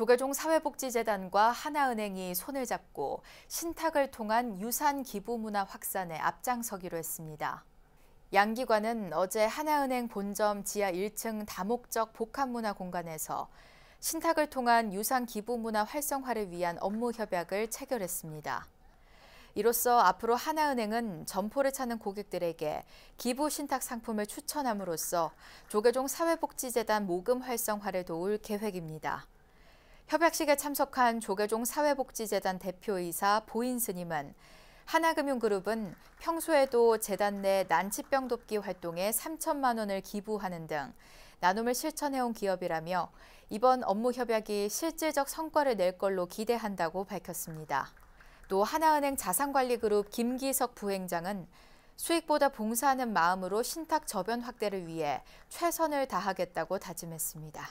조계종 사회복지재단과 하나은행이 손을 잡고 신탁을 통한 유산 기부 문화 확산에 앞장서기로 했습니다. 양 기관은 어제 하나은행 본점 지하 1층 다목적 복합문화 공간에서 신탁을 통한 유산 기부 문화 활성화를 위한 업무 협약을 체결했습니다. 이로써 앞으로 하나은행은 점포를 찾는 고객들에게 기부 신탁 상품을 추천함으로써 조계종 사회복지재단 모금 활성화를 도울 계획입니다. 협약식에 참석한 조계종 사회복지재단 대표이사 보인 스님은 하나금융그룹은 평소에도 재단 내 난치병 돕기 활동에 3천만 원을 기부하는 등 나눔을 실천해온 기업이라며 이번 업무 협약이 실질적 성과를 낼 걸로 기대한다고 밝혔습니다. 또 하나은행 자산관리그룹 김기석 부행장은 수익보다 봉사하는 마음으로 신탁 저변 확대를 위해 최선을 다하겠다고 다짐했습니다.